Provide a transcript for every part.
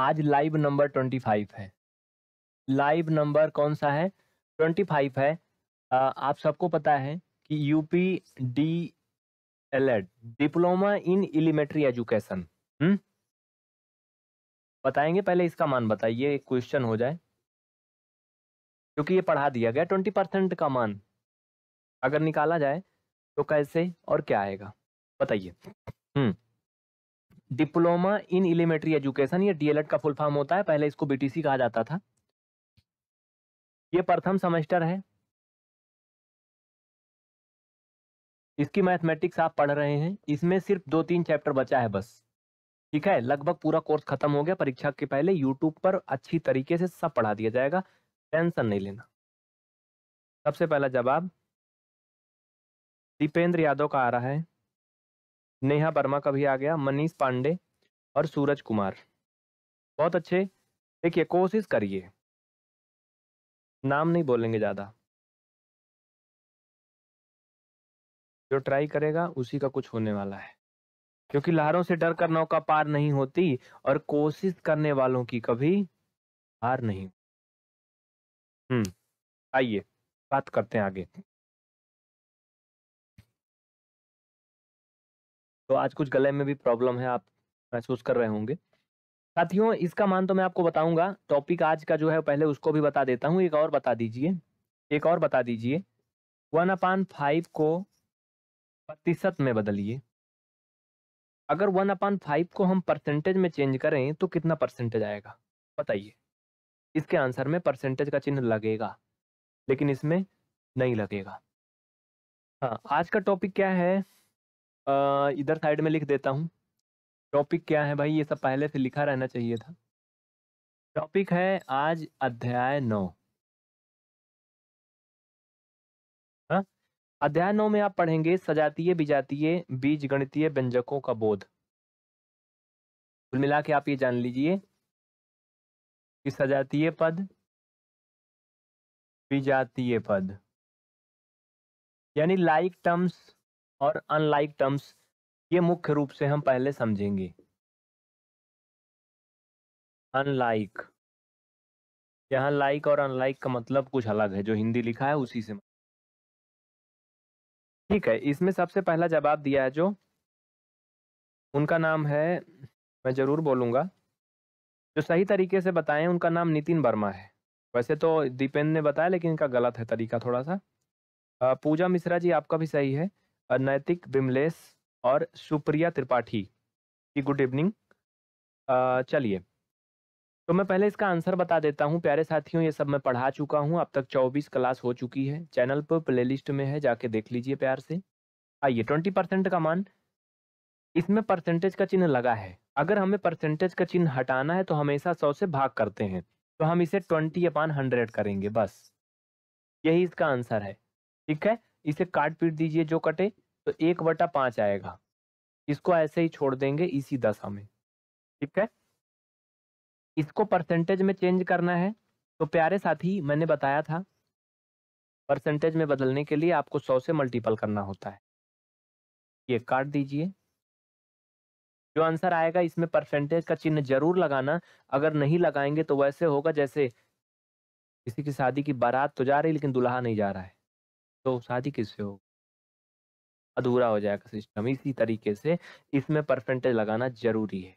आज live number twenty five है live number कौन सा है ट्वेंटी फाइव है आ, आप सबको पता है कि UP D L Ed diploma in elementary education hmm? बताएंगे पहले इसका मान बताइए एक क्वेश्चन हो जाए क्योंकि ये पढ़ा दिया गया ट्वेंटी परसेंट का मान अगर निकाला जाए तो कैसे और क्या आएगा बताइए हम्म डिप्लोमा इन इलिमेंट्री एजुकेशन ये डीएलएड का फुल फॉर्म होता है पहले इसको बीटीसी कहा जाता था ये प्रथम सेमेस्टर है इसकी मैथमेटिक्स आप पढ़ रहे हैं इसमें सिर्फ दो तीन चैप्टर बचा है बस ठीक है लगभग पूरा कोर्स खत्म हो गया परीक्षा के पहले यूट्यूब पर अच्छी तरीके से सब पढ़ा दिया जाएगा टेंशन नहीं लेना सबसे पहला जवाब दीपेंद्र यादव का आ रहा है नेहा वर्मा का भी आ गया मनीष पांडे और सूरज कुमार बहुत अच्छे देखिए कोशिश करिए नाम नहीं बोलेंगे ज़्यादा जो ट्राई करेगा उसी का कुछ होने वाला है क्योंकि लहरों से डर कर नौका पार नहीं होती और कोशिश करने वालों की कभी हार नहीं हम्म आइए बात करते हैं आगे तो आज कुछ गले में भी प्रॉब्लम है आप महसूस कर रहे होंगे साथियों इसका मान तो मैं आपको बताऊंगा टॉपिक आज का जो है पहले उसको भी बता देता हूँ एक और बता दीजिए एक और बता दीजिए वन अपान फाइव को प्रतिशत में बदलिए अगर वन अपान फाइव को हम परसेंटेज में चेंज करें तो कितना परसेंटेज आएगा बताइए इसके आंसर में परसेंटेज का चिन्ह लगेगा लेकिन इसमें नहीं लगेगा हाँ आज का टॉपिक क्या है इधर साइड में लिख देता हूँ टॉपिक क्या है भाई ये सब पहले से लिखा रहना चाहिए था टॉपिक है आज अध्याय नौ हाँ? अध्याय नौ में आप पढ़ेंगे सजातीय विजातीय बीज गणितीय व्यंजकों का बोध कुल मिला के आप ये जान लीजिए कि सजातीय पद विजातीय पद यानी लाइक टर्म्स और अनलाइक टर्म्स ये मुख्य रूप से हम पहले समझेंगे अनलाइक यहाँ लाइक और अनलाइक का मतलब कुछ अलग है जो हिंदी लिखा है उसी से मतलब। ठीक है इसमें सबसे पहला जवाब दिया है जो उनका नाम है मैं जरूर बोलूंगा जो सही तरीके से बताएं उनका नाम नितिन वर्मा है वैसे तो दीपेंद्र ने बताया लेकिन इनका गलत है तरीका थोड़ा सा पूजा मिश्रा जी आपका भी सही है नैतिक विमलेश और सुप्रिया त्रिपाठी की गुड इवनिंग चलिए तो मैं पहले इसका आंसर बता देता हूँ प्यारे साथियों ये सब मैं पढ़ा चुका हूँ अब तक 24 क्लास हो चुकी है चैनल पर प्लेलिस्ट में है जाके देख लीजिए प्यार से आइए 20 परसेंट का मान इसमें परसेंटेज का चिन्ह लगा है अगर हमें परसेंटेज का चिन्ह हटाना है तो हमेशा सौ से भाग करते हैं तो हम इसे ट्वेंटी अपान हंड्रेड करेंगे बस यही इसका आंसर है ठीक है इसे काट पीट दीजिए जो कटे तो एक बटा पांच आएगा इसको ऐसे ही छोड़ देंगे इसी दशा में ठीक है इसको परसेंटेज में चेंज करना है तो प्यारे साथी मैंने बताया था परसेंटेज में बदलने के लिए आपको सौ से मल्टीपल करना होता है ये काट दीजिए जो आंसर आएगा इसमें परसेंटेज का चिन्ह जरूर लगाना अगर नहीं लगाएंगे तो वैसे होगा जैसे किसी की शादी की बारात तो जा रही लेकिन दुल्हा नहीं जा रहा है तो शादी किससे हो अधूरा हो जाएगा सिस्टम इसी तरीके से इसमें परसेंटेज लगाना जरूरी है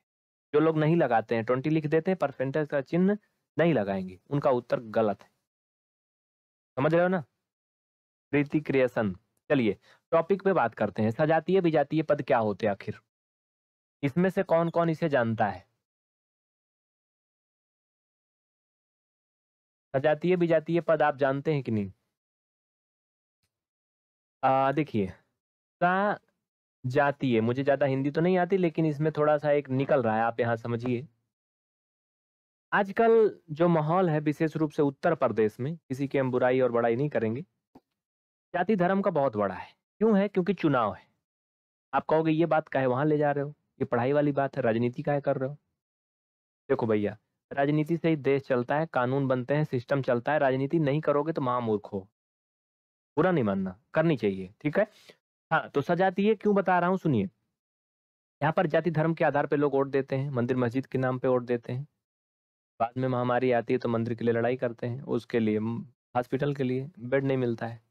जो लोग नहीं लगाते हैं ट्वेंटी लिख देते हैं परसेंटेज का चिन्ह नहीं लगाएंगे उनका उत्तर गलत है समझ रहे हो ना प्रीति क्रिएशन चलिए टॉपिक पे बात करते हैं सजातीय विजातीय पद क्या होते हैं आखिर इसमें से कौन कौन इसे जानता है सजातीय विजातीय पद आप जानते हैं कि नहीं देखिए सा जाती है मुझे ज़्यादा हिंदी तो नहीं आती लेकिन इसमें थोड़ा सा एक निकल रहा है आप यहाँ समझिए आजकल जो माहौल है विशेष रूप से उत्तर प्रदेश में किसी की हम बुराई और बड़ाई नहीं करेंगे जाति धर्म का बहुत बड़ा है क्यों है क्योंकि चुनाव है आप कहोगे ये बात कहे वहाँ ले जा रहे हो ये पढ़ाई वाली बात है राजनीति का कर रहे हो देखो भैया राजनीति से ही देश चलता है कानून बनते हैं सिस्टम चलता है राजनीति नहीं करोगे तो महामूर्ख हो बुरा नहीं मानना करनी चाहिए ठीक है हाँ तो सजातीय क्यों बता रहा हूँ सुनिए यहाँ पर जाति धर्म के आधार पर लोग वोट देते हैं मंदिर मस्जिद के नाम पर वोट देते हैं बाद में महामारी आती है तो मंदिर के लिए लड़ाई करते हैं उसके लिए हॉस्पिटल के लिए बेड नहीं मिलता है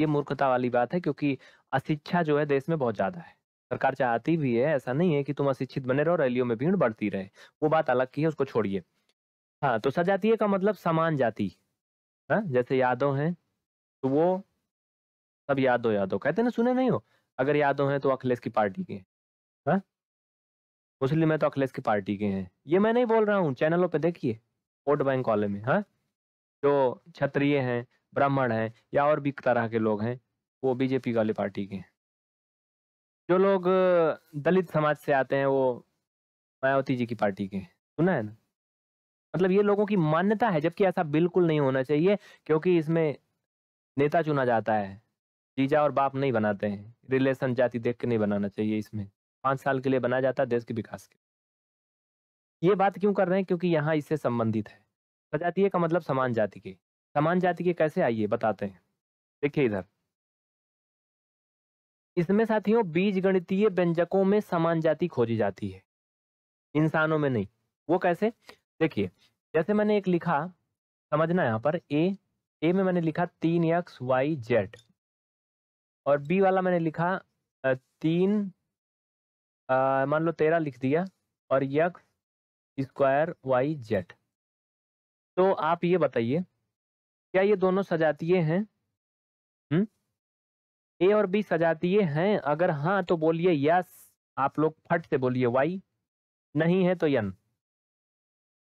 ये मूर्खता वाली बात है क्योंकि अशिक्षा जो है देश में बहुत ज़्यादा है सरकार चाहती भी है ऐसा नहीं है कि तुम अशिक्षित बने रहो रैलियों में भीड़ बढ़ती रहे वो बात अलग की है उसको छोड़िए हाँ तो सजातीय का मतलब समान जाति हाँ जैसे यादव हैं तो वो सब याद हो कहते ना सुने नहीं हो अगर हो है तो अखिलेश की पार्टी के हाँ? मुस्लिम है तो अखिलेश की पार्टी के हैं ये मैं नहीं बोल रहा हूँ चैनलों पे देखिए वोट बैंक वाले में हाँ जो क्षत्रिय हैं ब्राह्मण हैं या और भी तरह के लोग हैं वो बीजेपी वाली पार्टी के हैं जो लोग दलित समाज से आते हैं वो मायावती जी की पार्टी के सुना है ना मतलब ये लोगों की मान्यता है जबकि ऐसा बिल्कुल नहीं होना चाहिए क्योंकि इसमें नेता चुना जाता है जीजा और बाप नहीं बनाते हैं रिलेशन जाति देख के नहीं बनाना चाहिए इसमें पाँच साल के लिए बनाया जाता है देश के विकास के ये बात क्यों कर रहे हैं क्योंकि यहाँ इससे संबंधित है प्रजातीय का मतलब समान जाति के समान जाति के कैसे आइए बताते हैं देखिए इधर इसमें साथियों बीज गणितीय व्यंजकों में समान जाति खोजी जाती है इंसानों में नहीं वो कैसे देखिए जैसे मैंने एक लिखा समझना यहाँ पर ए ए में मैंने लिखा तीन एक्स वाई जेड और बी वाला मैंने लिखा तीन मान लो तेरह लिख दिया और यक्स स्क्वायर वाई जेड तो आप ये बताइए क्या ये दोनों सजातीय हैं ए और बी सजातीय हैं अगर हाँ तो बोलिए यस आप लोग फट से बोलिए वाई नहीं है तो यन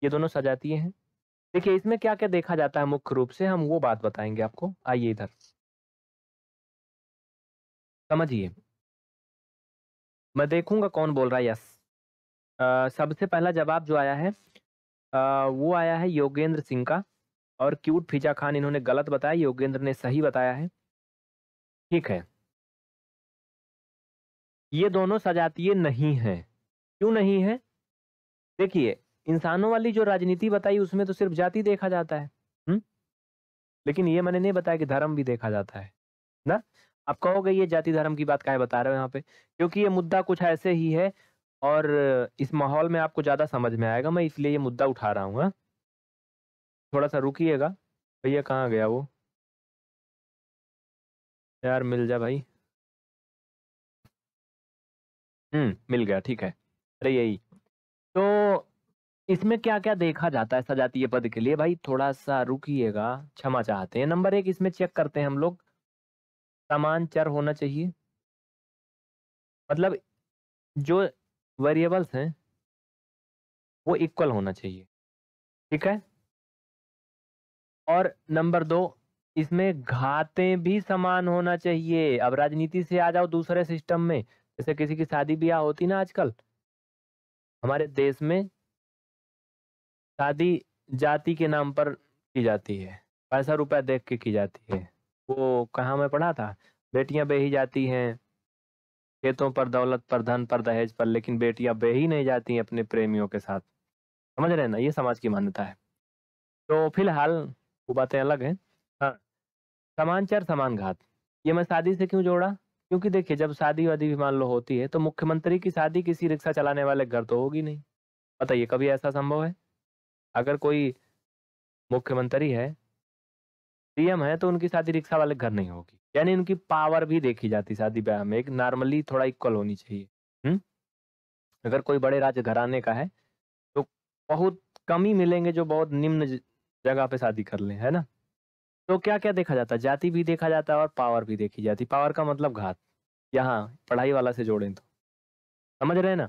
ये दोनों सजातीय हैं देखिए इसमें क्या क्या देखा जाता है मुख्य रूप से हम वो बात बताएंगे आपको आइए इधर समझिए मैं देखूंगा कौन बोल रहा है यस सबसे पहला जवाब जो आया है आ, वो आया है योगेंद्र सिंह का और क्यूट फिजा खान इन्होंने गलत बताया योगेंद्र ने सही बताया है ठीक है ये दोनों सजातीय नहीं है क्यों नहीं है देखिए इंसानों वाली जो राजनीति बताई उसमें तो सिर्फ जाति देखा जाता है हुँ? लेकिन ये मैंने नहीं बताया कि धर्म भी देखा जाता है ना आप कहोगे ये जाति धर्म की बात काहे बता रहे हो यहाँ पे क्योंकि ये मुद्दा कुछ ऐसे ही है और इस माहौल में आपको ज़्यादा समझ में आएगा मैं इसलिए ये मुद्दा उठा रहा हूँ हाँ। थोड़ा सा रुकिएगा भैया कहाँ गया वो यार मिल जा भाई हम्म मिल गया ठीक है अरे यही तो इसमें क्या क्या देखा जाता है सजातीय पद के लिए भाई थोड़ा सा रुकिएगा क्षमा चाहते हैं नंबर एक इसमें चेक करते हैं हम लोग समान चर होना चाहिए मतलब जो वेरिएबल्स हैं वो इक्वल होना चाहिए ठीक है और नंबर दो इसमें घातें भी समान होना चाहिए अब राजनीति से आ जाओ दूसरे सिस्टम में जैसे किसी की शादी ब्याह होती ना आजकल हमारे देश में शादी जाति के नाम पर की जाती है पैसा रुपया देख के की जाती है वो कहाँ में पढ़ा था बेटियां बेही जाती हैं खेतों पर दौलत पर धन पर दहेज पर लेकिन बेटियां बेही नहीं जाती हैं अपने प्रेमियों के साथ समझ रहे ना ये समाज की मान्यता है तो फिलहाल वो बातें अलग हैं हाँ समान चर समान घात ये मैं शादी से क्यों जोड़ा क्योंकि देखिए जब शादी वादी भी मान लो होती है तो मुख्यमंत्री की शादी किसी रिक्शा चलाने वाले घर तो होगी नहीं बताइए कभी ऐसा संभव है अगर कोई मुख्यमंत्री है प्रियम है तो उनकी शादी रिक्शा वाले घर नहीं होगी यानी उनकी पावर भी देखी जाती शादी ब्याह में एक नॉर्मली थोड़ा इक्वल होनी चाहिए हम्म अगर कोई बड़े राज घराने का है तो बहुत कम ही मिलेंगे जो बहुत निम्न जगह पे शादी कर ले है ना तो क्या क्या देखा जाता है जाति भी देखा जाता है और पावर भी देखी जाती पावर का मतलब घात यहाँ पढ़ाई वाला से जोड़ें तो समझ रहे ना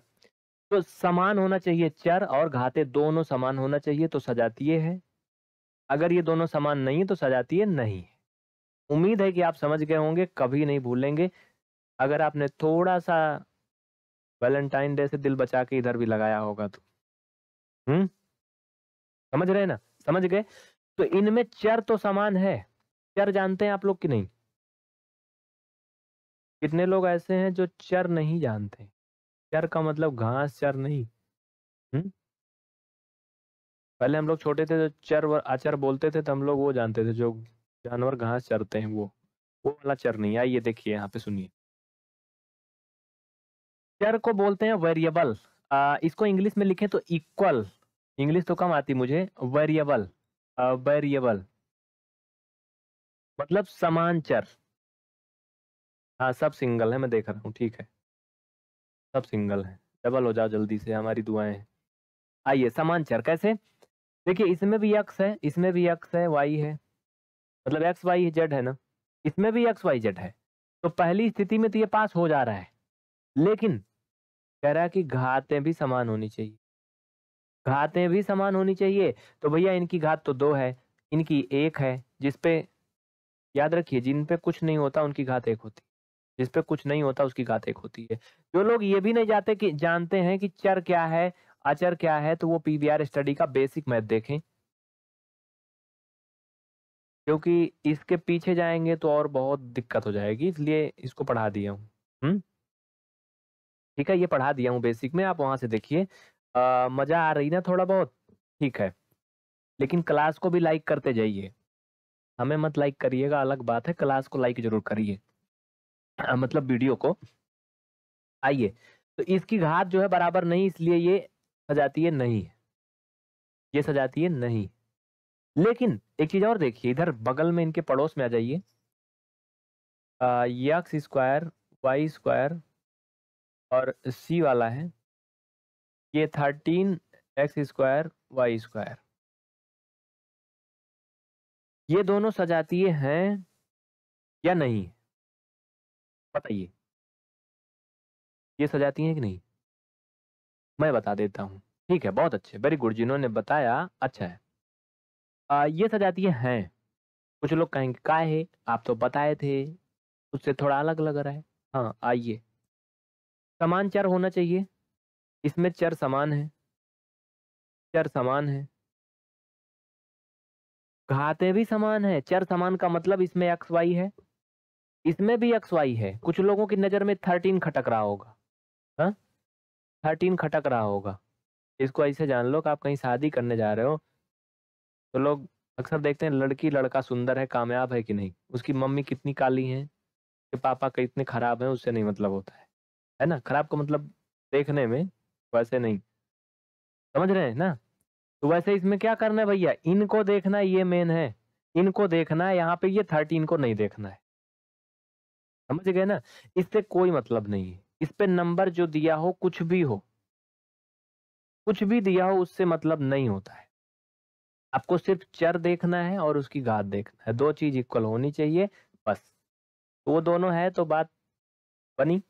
तो समान होना चाहिए चर और घाते दोनों समान होना चाहिए तो सजातीय है अगर ये दोनों समान नहीं है तो सजातीय है नहीं उम्मीद है कि आप समझ गए होंगे कभी नहीं भूलेंगे अगर आपने थोड़ा सा वैलेंटाइन डे से दिल बचा के इधर भी लगाया होगा तो हम्म समझ रहे ना समझ गए तो इनमें चर तो समान है चर जानते हैं आप लोग कि नहीं कितने लोग ऐसे हैं जो चर नहीं जानते चर का मतलब घास चर नहीं हम्म पहले हम लोग छोटे थे जो तो चर व आचर बोलते थे तो हम लोग वो जानते थे जो जानवर घास चरते हैं वो वो वाला चर नहीं आइए देखिए यहाँ पे सुनिए चर को बोलते हैं वेरिएबल इसको इंग्लिश में लिखें तो इक्वल इंग्लिश तो कम आती मुझे वेरिएबल वेरिएबल मतलब समान चर हाँ सब सिंगल है मैं देख रहा हूँ ठीक है सब सिंगल है डबल हो जाओ जल्दी से हमारी दुआएं आइए समान चर कैसे देखिए इसमें भी एक्स है इसमें भी एक्स है वाई है मतलब एक्स वाई जेड है ना इसमें भी एक्स वाई जेड है तो पहली स्थिति में तो ये पास हो जा रहा है लेकिन कह रहा है कि घातें भी समान होनी चाहिए घातें भी समान होनी चाहिए तो भैया इनकी घात तो दो है इनकी एक है जिसपे याद रखिए जिन पे कुछ नहीं होता उनकी घात एक होती है जिसपे कुछ नहीं होता उसकी घात एक होती है जो लोग ये भी नहीं जाते कि जानते हैं कि चर क्या है अचर क्या है तो वो पीवीआर स्टडी का बेसिक मैथ देखें क्योंकि इसके पीछे जाएंगे तो और बहुत दिक्कत हो जाएगी इसलिए इसको पढ़ा दिया हूँ हम्म? ठीक है ये पढ़ा दिया हूँ बेसिक में आप वहां से देखिए मज़ा आ रही ना थोड़ा बहुत ठीक है लेकिन क्लास को भी लाइक करते जाइए हमें मत लाइक करिएगा अलग बात है क्लास को लाइक जरूर करिए मतलब वीडियो को आइए तो इसकी घात जो है बराबर नहीं इसलिए ये सजाती है नहीं ये सजाती है नहीं लेकिन एक चीज और देखिए इधर बगल में इनके पड़ोस में आ जाइए यक्स स्क्वायर वाई स्क्वायर और सी वाला है ये thirteen X square Y square ये दोनों सजातीय हैं या नहीं बताइए ये सजाती हैं कि नहीं मैं बता देता हूँ ठीक है बहुत अच्छे वेरी गुड जिन्होंने बताया अच्छा है आ, ये सजातीय हैं कुछ लोग कहेंगे का है आप तो बताए थे उससे थोड़ा अलग लग रहा है हाँ आइए समान चर होना चाहिए इसमें चर समान है चर समान है घाते भी समान है चर समान का मतलब इसमें एक्स वाई है इसमें भी एक्स वाई है कुछ लोगों की नज़र में थर्टीन खटक रहा होगा हाँ थर्टीन खटक रहा होगा इसको ऐसे जान लो कि आप कहीं शादी करने जा रहे हो तो लोग अक्सर देखते हैं लड़की लड़का सुंदर है कामयाब है कि नहीं उसकी मम्मी कितनी काली है कि पापा कितने खराब हैं उससे नहीं मतलब होता है है ना खराब का मतलब देखने में वैसे नहीं समझ रहे हैं ना तो वैसे इसमें क्या करना है भैया इनको देखना ये मेन है इनको देखना है यहाँ पे ये थर्टीन को नहीं देखना है समझ गए ना इससे कोई मतलब नहीं है इस पे नंबर जो दिया हो कुछ भी हो कुछ भी दिया हो उससे मतलब नहीं होता है आपको सिर्फ चर देखना है और उसकी घात देखना है दो चीज इक्वल होनी चाहिए बस तो वो दोनों है तो बात बनी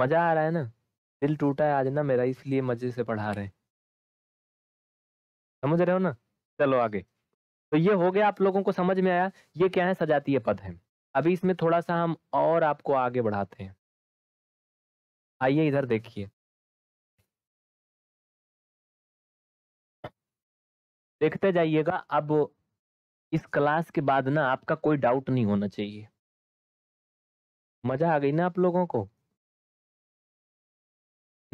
मजा आ रहा है ना दिल टूटा है आज ना मेरा इसलिए मजे से पढ़ा रहे समझ रहे हो ना चलो आगे तो ये हो गया आप लोगों को समझ में आया ये क्या है सजातीय पद है अभी इसमें थोड़ा सा हम और आपको आगे बढ़ाते हैं आइए इधर देखिए देखते जाइएगा अब इस क्लास के बाद ना आपका कोई डाउट नहीं होना चाहिए मजा आ गई ना आप लोगों को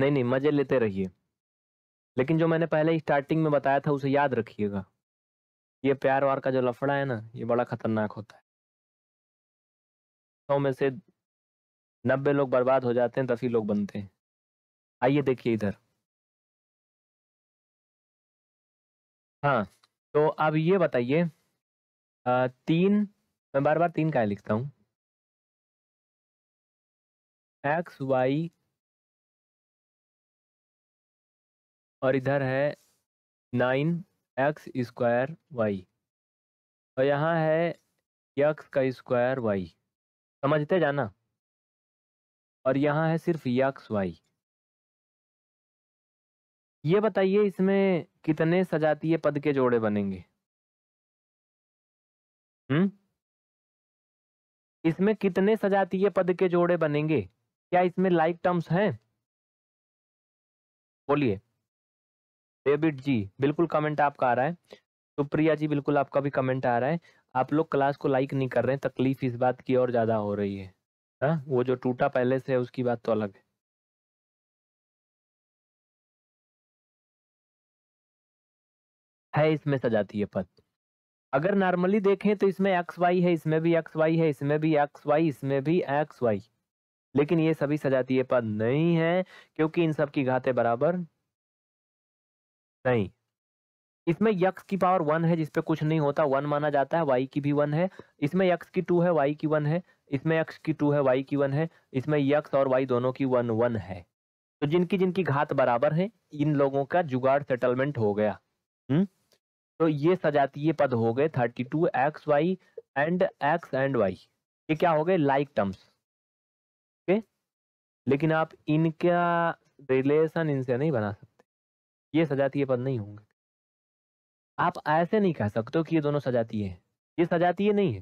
नहीं नहीं मजे लेते रहिए लेकिन जो मैंने पहले स्टार्टिंग में बताया था उसे याद रखिएगा ये प्यार वार का जो लफड़ा है ना ये बड़ा खतरनाक होता है सौ में से नब्बे लोग बर्बाद हो जाते हैं दस ही लोग बनते हैं आइए देखिए इधर हाँ तो अब ये बताइए तीन मैं बार बार तीन का लिखता हूँ एक्स वाई और इधर है नाइन एक्स स्क्वायर वाई और यहाँ है यक्स का स्क्वायर वाई समझते जाना और यहाँ है सिर्फ यक्स वाई ये बताइए इसमें कितने सजातीय पद के जोड़े बनेंगे हम्म इसमें कितने सजातीय पद के जोड़े बनेंगे क्या इसमें लाइक टर्म्स हैं बोलिए डेविड जी बिल्कुल कमेंट आपका आ रहा है सुप्रिया जी बिल्कुल आपका भी कमेंट आ रहा है आप लोग क्लास को लाइक नहीं कर रहे हैं तकलीफ इस बात की और ज्यादा हो रही है हा? वो जो टूटा पहले से है उसकी बात तो अलग है है इसमें सजातीय पद अगर नॉर्मली देखें तो इसमें एक्स वाई है इसमें भी एक्स वाई है इसमें भी एक्स वाई इसमें भी एक्स वाई लेकिन ये सभी सजातीय पद नहीं है क्योंकि इन सब की बराबर नहीं इसमें यक्स की पावर वन है जिसपे कुछ नहीं होता वन माना जाता है वाई की भी वन है इसमें यक्स की टू है वाई की वन है इसमें यक्स की टू है वाई की वन है इसमें यक्स और वाई दोनों की वन वन है तो जिनकी जिनकी घात बराबर है इन लोगों का जुगाड़ सेटलमेंट हो गया हम्म तो ये सजातीय पद हो गए thirty two X Y and X and Y ये क्या हो गए लाइक टर्म्स ओके लेकिन आप इनका रिलेशन इनसे नहीं बना सकते ये सजातीय पद नहीं होंगे आप ऐसे नहीं कह सकते कि ये दोनों सजातीय है ये सजातीय नहीं है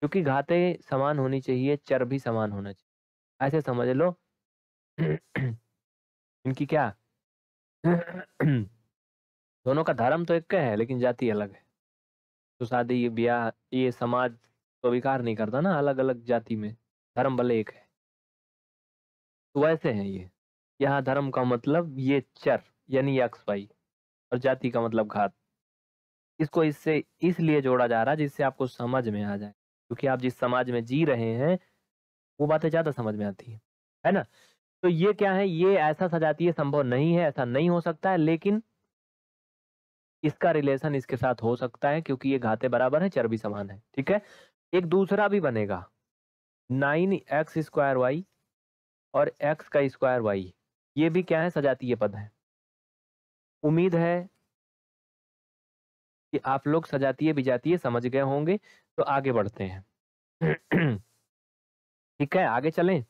क्योंकि घातें समान होनी चाहिए चर भी समान होना चाहिए ऐसे समझ लो इनकी क्या दोनों का धर्म तो एक है लेकिन जाति अलग है तो शादी ये ब्याह ये समाज तो विकार नहीं करता ना अलग अलग जाति में धर्म भले एक है तो वैसे है ये यहाँ धर्म का मतलब ये चर यानी एक्स वाई और जाति का मतलब घात इसको इससे इसलिए जोड़ा जा रहा है जिससे आपको समझ में आ जाए क्योंकि आप जिस समाज में जी रहे हैं वो बातें ज़्यादा समझ में आती है है ना तो ये क्या है ये ऐसा सजातीय संभव नहीं है ऐसा नहीं हो सकता है लेकिन इसका रिलेशन इसके साथ हो सकता है क्योंकि ये घाते बराबर है चर्बी समान है ठीक है एक दूसरा भी बनेगा नाइन एक्स स्क्वायर वाई और एक्स का स्क्वायर वाई ये भी क्या है सजातीय पद है उम्मीद है कि आप लोग सजातीय विजातीय समझ गए होंगे तो आगे बढ़ते हैं ठीक है आगे चलें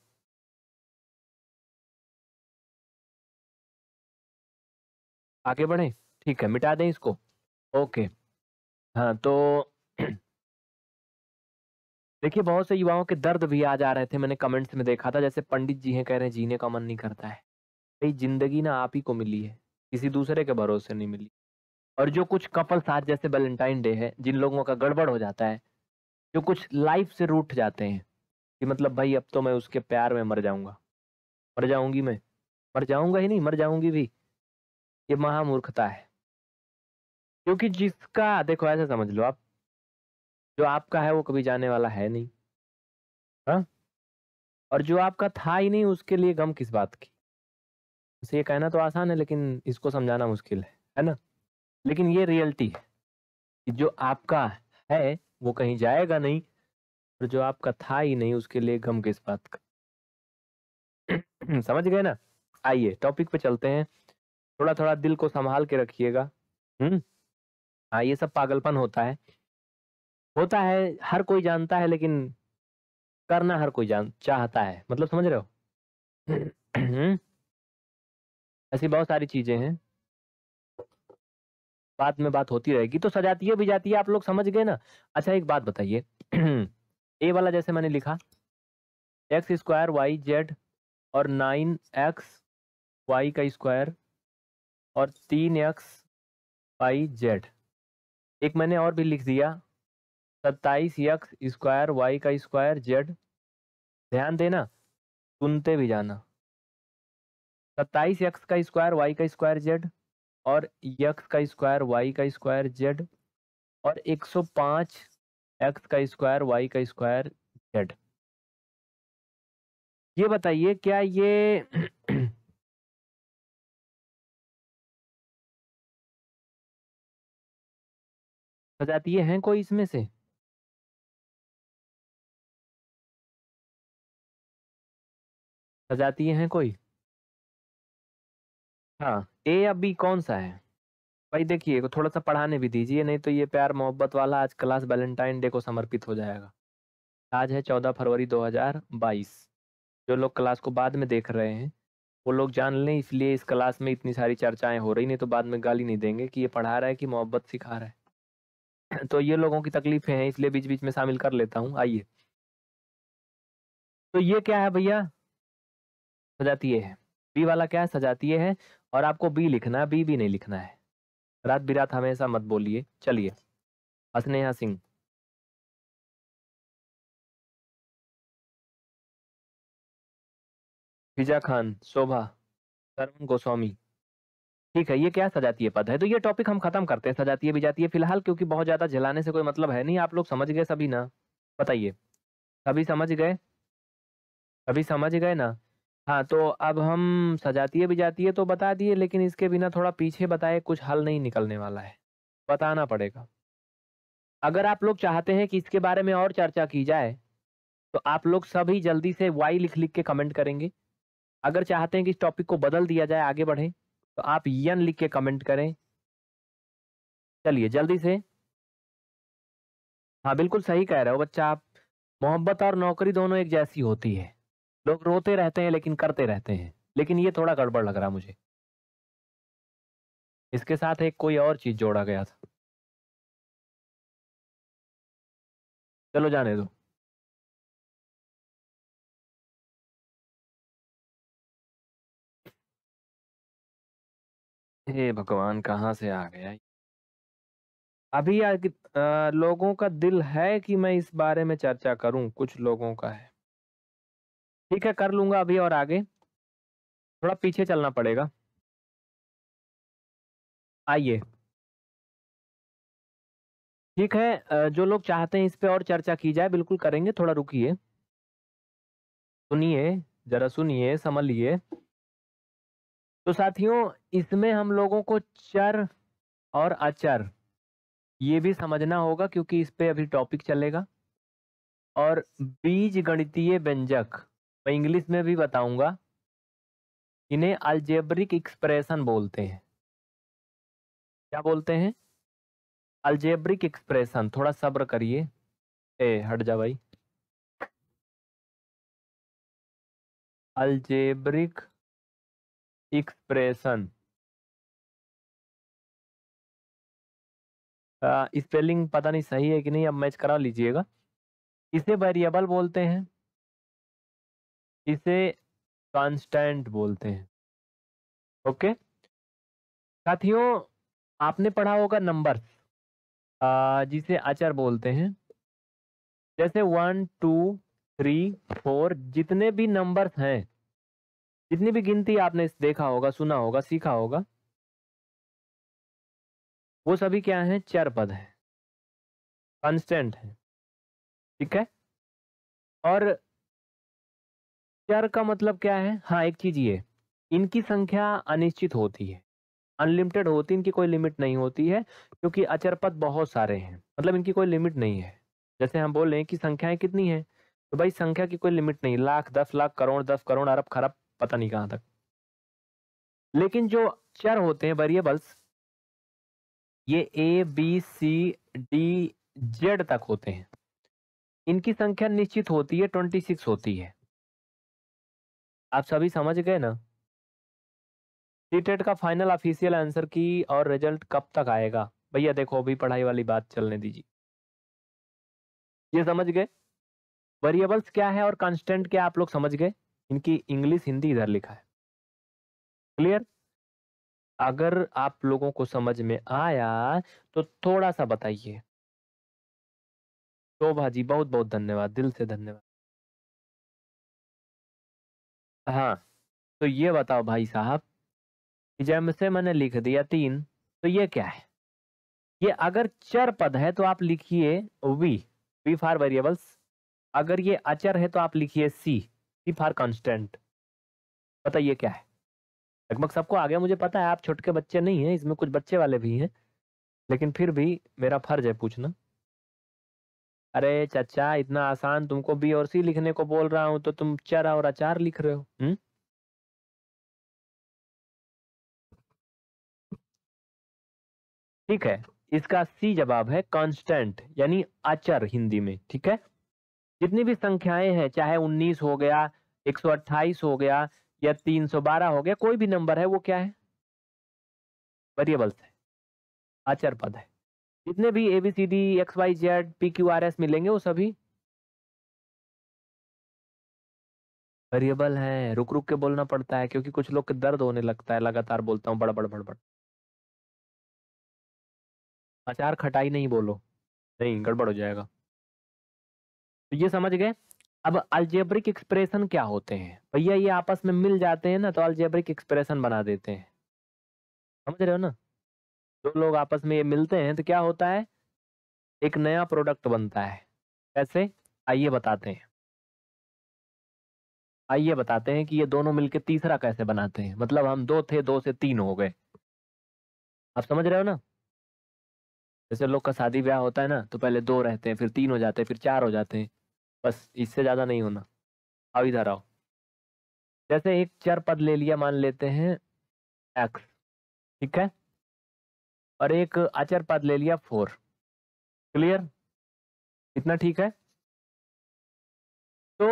आगे बढ़े ठीक है मिटा दें इसको ओके हाँ तो देखिए बहुत से युवाओं के दर्द भी आ जा रहे थे मैंने कमेंट्स में देखा था जैसे पंडित जी हैं कह रहे हैं जीने का मन नहीं करता है भाई जिंदगी ना आप ही को मिली है किसी दूसरे के भरोसे नहीं मिली और जो कुछ कपल साथ जैसे वैलेंटाइन डे है जिन लोगों का गड़बड़ हो जाता है जो कुछ लाइफ से रूठ जाते हैं कि मतलब भाई अब तो मैं उसके प्यार में मर जाऊंगा मर जाऊंगी मैं मर जाऊंगा ही नहीं मर जाऊंगी भी ये महामूर्खता है क्योंकि जिसका देखो ऐसा समझ लो आप जो आपका है वो कभी जाने वाला है नहीं हा? और जो आपका था ही नहीं उसके लिए गम किस बात की उसे ये कहना तो आसान है लेकिन इसको समझाना मुश्किल है है ना लेकिन ये रियलिटी है कि जो आपका है वो कहीं जाएगा नहीं और जो आपका था ही नहीं उसके लिए गम किस बात का समझ गए ना आइए टॉपिक पे चलते हैं थोड़ा थोड़ा दिल को संभाल के रखिएगा हम्म हाँ ये सब पागलपन होता है होता है हर कोई जानता है लेकिन करना हर कोई जान चाहता है मतलब समझ रहे हो हम्म? ऐसी बहुत सारी चीज़ें हैं बाद में बात होती रहेगी तो सजाती है भी जाती है आप लोग समझ गए ना अच्छा एक बात बताइए ए वाला जैसे मैंने लिखा एक्स स्क्वायर वाई जेड और नाइन एक्स वाई का स्क्वायर और तीन एक्स वाई जेड एक मैंने और भी लिख दिया सत्ताईस एक्स स्क्वायर वाई का स्क्वायर जेड ध्यान देना सुनते भी जाना सत्ताईस एक्स का स्क्वायर वाई का स्क्वायर जेड और यक्स का स्क्वायर वाई का स्क्वायर जेड और एक पाँच एक्स का स्क्वायर वाई का स्क्वायर जेड ये बताइए क्या ये सजातीय हैं कोई इसमें से सजातीय हैं कोई हाँ ए या बी कौन सा है भाई देखिए को थोड़ा सा पढ़ाने भी दीजिए नहीं तो ये प्यार मोहब्बत वाला आज क्लास वैलेंटाइन डे को समर्पित हो जाएगा आज है चौदह फरवरी दो हजार बाईस जो लोग क्लास को बाद में देख रहे हैं वो लोग जान लें इसलिए इस क्लास में इतनी सारी चर्चाएं हो रही नहीं तो बाद में गाली नहीं देंगे कि ये पढ़ा रहा है कि मोहब्बत सिखा रहा है तो ये लोगों की तकलीफें हैं इसलिए बीच बीच में शामिल कर लेता हूँ आइए तो ये क्या है भैया सजातीय है बी वाला क्या है सजातीय है और आपको बी लिखना है बी भी नहीं लिखना है रात बिरात हमेशा मत बोलिए चलिए स्नेहा सिंह फिजा खान शोभा सरवन गोस्वामी ठीक है ये क्या सजातीय पद है तो ये टॉपिक हम खत्म करते हैं सजातीय विजातीय फिलहाल क्योंकि बहुत ज्यादा झलाने से कोई मतलब है नहीं आप लोग समझ गए सभी ना बताइए सभी समझ गए सभी समझ गए ना हाँ, तो अब हम सजातीय है तो बता दिए लेकिन इसके बिना थोड़ा पीछे बताए कुछ हल नहीं निकलने वाला है। बताना पड़ेगा। अगर आप लोग चाहते हैं कि इसके बारे में और चर्चा की जाए, तो आप लोग सभी जल्दी से वाई लिख-लिख के कमेंट करेंगे। अगर चाहते हैं कि इस टॉपिक को बदल दिया जाए, आगे बढ़ें, तो आप यन लिख के कमेंट करें। चलिए जल्दी से। हाँ, बिल्कुल सही कह रहे हो बच्चा आप। मोहब्बत और नौकरी दोनों एक जैसी होती है। लोग रोते रहते हैं लेकिन करते रहते हैं लेकिन ये थोड़ा गड़बड़ लग रहा मुझे इसके साथ एक कोई और चीज जोड़ा गया था चलो जाने दो हे भगवान कहाँ से आ गया अभी आ, लोगों का दिल है कि मैं इस बारे में चर्चा करूं कुछ लोगों का है ठीक है कर लूंगा अभी और आगे थोड़ा पीछे चलना पड़ेगा आइए ठीक है जो लोग चाहते हैं इस पे और चर्चा की जाए बिल्कुल करेंगे थोड़ा रुकिए सुनिए जरा सुनिए समझ लिए तो साथियों इसमें हम लोगों को चर और अचर ये भी समझना होगा क्योंकि इस पे अभी टॉपिक चलेगा और बीज गणितीय व्यंजक मैं इंग्लिश में भी बताऊंगा इन्हें अल्जेब्रिक एक्सप्रेशन बोलते हैं क्या बोलते हैं अल्जेब्रिक एक्सप्रेशन थोड़ा सब्र करिए ए हट जा भाई अल्जेब्रिक एक्सप्रेशन स्पेलिंग पता नहीं सही है कि नहीं अब मैच करा लीजिएगा इसे वेरिएबल बोलते हैं इसे कांस्टेंट बोलते हैं ओके साथियों आपने पढ़ा होगा नंबर जिसे अचर बोलते हैं जैसे वन टू थ्री फोर जितने भी नंबर्स हैं जितनी भी गिनती आपने देखा होगा सुना होगा सीखा होगा वो सभी क्या हैं चर पद है कांस्टेंट है ठीक है और चर का मतलब क्या है हाँ एक चीज ये इनकी संख्या अनिश्चित होती है अनलिमिटेड होती है इनकी कोई लिमिट नहीं होती है क्योंकि अचर पद बहुत सारे हैं मतलब इनकी कोई लिमिट नहीं है जैसे हम बोल रहे हैं कि संख्याएं कितनी है तो भाई संख्या की कोई लिमिट नहीं लाख दस लाख करोड़ दस करोड़ अरब खरब पता नहीं कहाँ तक लेकिन जो चर होते हैं वेरिएबल्स ये A B C D Z तक होते हैं इनकी संख्या निश्चित होती है ट्वेंटी सिक्स होती है आप सभी समझ गए ना सीटेट का फाइनल ऑफिशियल आंसर की और रिजल्ट कब तक आएगा भैया देखो अभी पढ़ाई वाली बात चलने दीजिए ये समझ गए वेरिएबल्स क्या है और कांस्टेंट क्या आप लोग समझ गए इनकी इंग्लिश हिंदी इधर लिखा है क्लियर अगर आप लोगों को समझ में आया तो थोड़ा सा बताइए तो भाजी बहुत बहुत धन्यवाद दिल से धन्यवाद हाँ तो ये बताओ भाई साहब जब से मैंने लिख दिया तीन तो ये क्या है ये अगर चर पद है तो आप लिखिए वी वी फॉर वेरिएबल्स अगर ये अचर है तो आप लिखिए सी सी फॉर कॉन्स्टेंट बताइए क्या है लगभग सबको आ गया मुझे पता है आप छोटे बच्चे नहीं हैं इसमें कुछ बच्चे वाले भी हैं लेकिन फिर भी मेरा फर्ज है पूछना अरे चाचा इतना आसान तुमको बी और सी लिखने को बोल रहा हूं तो तुम चर और अचार लिख रहे हो हुँ? हम्म? ठीक है इसका सी जवाब है कांस्टेंट यानी अचर हिंदी में ठीक है जितनी भी संख्याएं हैं चाहे 19 हो गया 128 हो गया या 312 हो गया कोई भी नंबर है वो क्या है वेरिएबल्स है अचर पद है जितने भी A B C D X Y Z P Q R S मिलेंगे वो सभी वेरिएबल हैं रुक रुक के बोलना पड़ता है क्योंकि कुछ लोग के दर्द होने लगता है लगातार बोलता हूँ बड़बड़ बड़बड़ अचार खटाई नहीं बोलो नहीं गड़बड़ हो जाएगा तो ये समझ गए अब अल्जेब्रिक एक्सप्रेशन क्या होते हैं भैया ये आपस में मिल जाते हैं ना तो अल्जेब्रिक एक्सप्रेशन बना देते हैं समझ रहे हो ना जो तो लोग आपस में ये मिलते हैं तो क्या होता है एक नया प्रोडक्ट बनता है कैसे आइए बताते हैं आइए बताते हैं कि ये दोनों मिलके तीसरा कैसे बनाते हैं मतलब हम दो थे दो से तीन हो गए आप समझ रहे हो ना जैसे लोग का शादी ब्याह होता है ना तो पहले दो रहते हैं फिर तीन हो जाते हैं फिर चार हो जाते हैं बस इससे ज़्यादा नहीं होना आओ इधर आओ जैसे एक चर पद ले लिया मान लेते हैं एक्स ठीक है और एक आचार पद ले लिया फोर क्लियर इतना ठीक है तो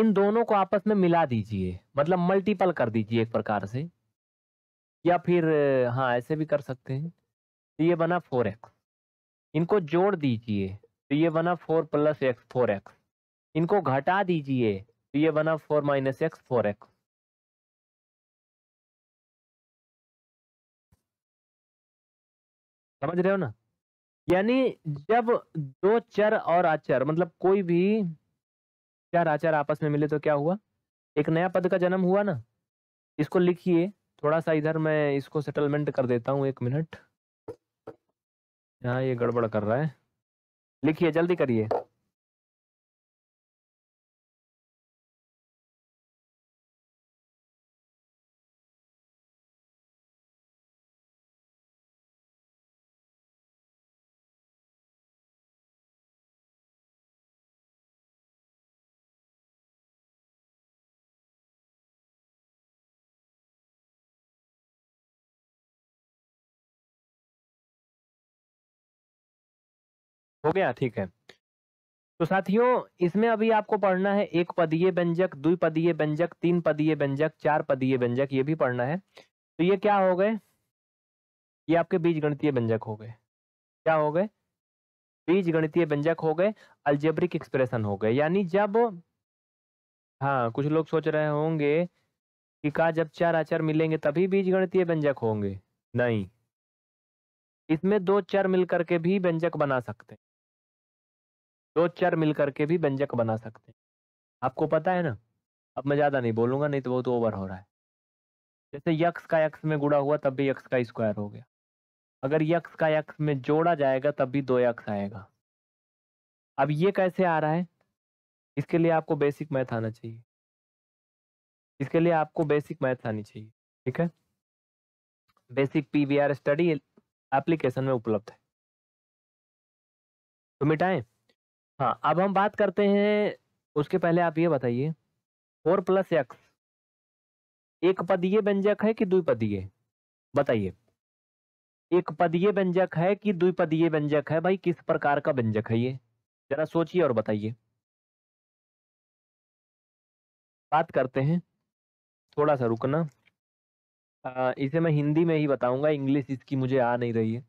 इन दोनों को आपस में मिला दीजिए मतलब मल्टीपल कर दीजिए एक प्रकार से या फिर हाँ ऐसे भी कर सकते हैं तो ये बना फोर एक्स इनको जोड़ दीजिए तो ये बना four plus X four X इनको घटा दीजिए तो ये बना four minus X four X समझ रहे हो ना यानी जब दो चर और आचर मतलब कोई भी चार आचर आपस में मिले तो क्या हुआ एक नया पद का जन्म हुआ ना इसको लिखिए थोड़ा सा इधर मैं इसको सेटलमेंट कर देता हूँ एक मिनट यहाँ ये गड़बड़ कर रहा है लिखिए जल्दी करिए हो गया ठीक है तो साथियों इसमें अभी आपको पढ़ना है एक पदीय व्यंजक द्विपदीय व्यंजक तीन पदीय व्यंजक चार पदीय व्यंजक ये भी पढ़ना है तो ये क्या हो गए ये आपके बीज गणितीय व्यंजक हो गए क्या हो गए बीज गणितीय व्यंजक हो गए अल्जेब्रिक एक्सप्रेशन हो गए यानी जब हाँ कुछ लोग सोच रहे होंगे कि कहा जब चार आचार मिलेंगे तभी बीज गणितीय व्यंजक होंगे नहीं इसमें दो चर मिलकर के भी व्यंजक बना सकते हैं दो तो चर मिल करके भी व्यंजक बना सकते हैं आपको पता है ना अब मैं ज़्यादा नहीं बोलूंगा नहीं तो बहुत तो ओवर हो रहा है जैसे यक्स का यक्स में गुड़ा हुआ तब भी यक्स का स्क्वायर हो गया अगर यक्स का यक्स में जोड़ा जाएगा तब भी दो यक्स आएगा अब ये कैसे आ रहा है इसके लिए आपको बेसिक मैथ आना चाहिए इसके लिए आपको बेसिक मैथ आनी चाहिए ठीक है basic P V R study application में उपलब्ध है तो मिटाएं हाँ अब हम बात करते हैं उसके पहले आप ये बताइए फोर प्लस एक्स एक पदीय व्यंजक है कि द्विपदीय बताइए एक पदीय व्यंजक है कि द्विपदीय व्यंजक है भाई किस प्रकार का व्यंजक है ये जरा सोचिए और बताइए बात करते हैं थोड़ा सा रुकना आ, इसे मैं हिंदी में ही बताऊंगा इंग्लिश इसकी मुझे आ नहीं रही है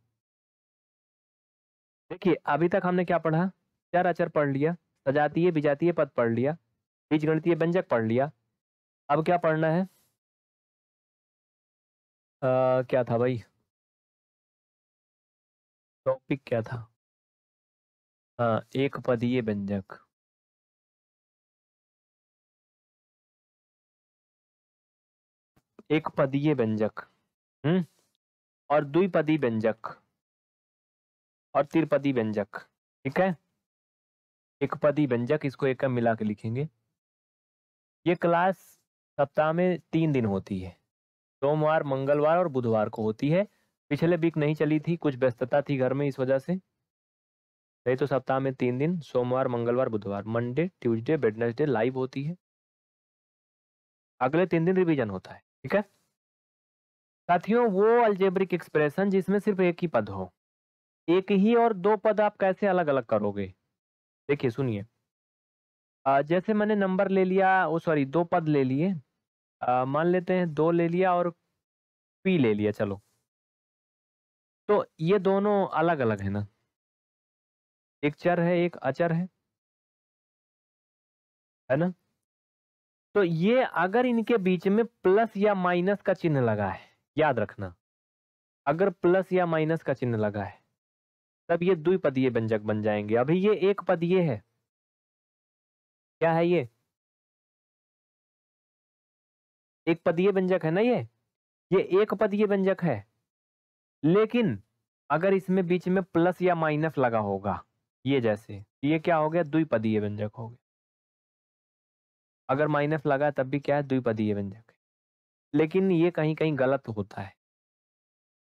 देखिए अभी तक हमने क्या पढ़ा चार अचर पढ़ लिया सजातीय विजातीय पद पढ़ लिया बीज गणतीय व्यंजक पढ़ लिया अब क्या पढ़ना है आ, क्या था भाई टॉपिक क्या था हाँ एक पदीय व्यंजक एक पदीय व्यंजक हम्म और द्विपदी व्यंजक और त्रिपदी व्यंजक ठीक है एक पदी व्यंजक इसको एक का मिला के लिखेंगे ये क्लास सप्ताह में तीन दिन होती है सोमवार मंगलवार और बुधवार को होती है पिछले वीक नहीं चली थी कुछ व्यस्तता थी घर में इस वजह से नहीं तो सप्ताह में तीन दिन सोमवार मंगलवार बुधवार मंडे ट्यूसडे वेडनेसडे लाइव होती है अगले तीन दिन रिवीजन होता है ठीक है साथियों वो अल्जेब्रिक एक्सप्रेशन जिसमें सिर्फ एक ही पद हो एक ही और दो पद आप कैसे अलग अलग करोगे देखिए सुनिए जैसे मैंने नंबर ले लिया वो सॉरी दो पद ले लिए मान लेते हैं दो ले लिया और पी ले लिया चलो तो ये दोनों अलग अलग है ना एक चर है एक अचर है है ना तो ये अगर इनके बीच में प्लस या माइनस का चिन्ह लगा है याद रखना अगर प्लस या माइनस का चिन्ह लगा है तब ये द्विपदीय व्यंजक बन जाएंगे अभी ये एक पदीय है क्या है ये एक पदीय व्यंजक है ना ये ये एक पदीय व्यंजक है लेकिन अगर इसमें बीच में प्लस या माइनस लगा होगा ये जैसे ये क्या हो गया द्विपदीय व्यंजक हो गया अगर माइनस लगा तब भी क्या है द्विपदीय व्यंजक है लेकिन ये कहीं कहीं गलत होता है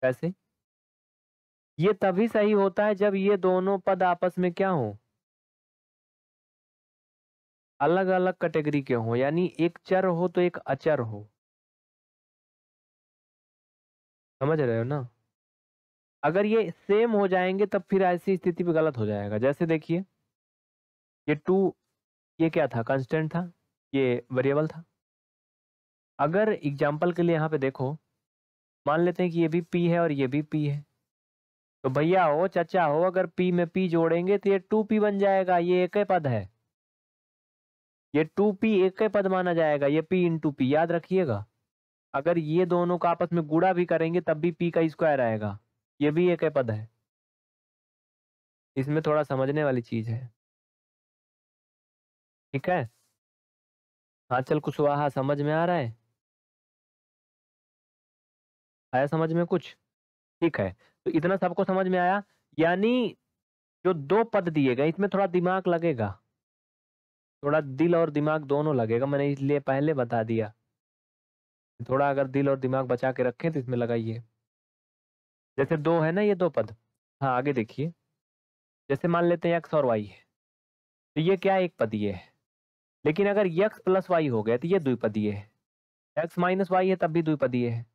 कैसे ये तभी सही होता है जब ये दोनों पद आपस में क्या हो अलग अलग कैटेगरी के हों यानी एक चर हो तो एक अचर हो समझ रहे हो ना अगर ये सेम हो जाएंगे तब फिर ऐसी स्थिति में गलत हो जाएगा जैसे देखिए ये टू ये क्या था कांस्टेंट था ये वेरिएबल था अगर एग्जाम्पल के लिए यहाँ पे देखो मान लेते हैं कि ये भी पी है और ये भी पी है तो भैया हो चचा हो अगर पी में पी जोड़ेंगे तो ये टू पी बन जाएगा ये एक पद है ये टू पी एक पद माना जाएगा ये पी इन टू पी याद रखिएगा अगर ये दोनों का आपस में गुड़ा भी करेंगे तब भी पी का स्क्वायर आएगा ये भी एक पद है इसमें थोड़ा समझने वाली चीज है ठीक है हाँ चल कुशवाहा हाँ, समझ में आ रहा है आया समझ में कुछ ठीक है तो इतना सबको समझ में आया यानी जो दो पद दिए गए इसमें थोड़ा दिमाग लगेगा थोड़ा दिल और दिमाग दोनों लगेगा मैंने इसलिए पहले बता दिया थोड़ा अगर दिल और दिमाग बचा के रखें तो इसमें लगाइए जैसे दो है ना ये दो पद हाँ आगे देखिए जैसे मान लेते हैं एक्स और वाई है तो ये क्या एक पद ये है लेकिन अगर यक्स प्लस वाई हो गया तो ये द्विपदीय है एक्स माइनस वाई है तब भी द्विपदीय है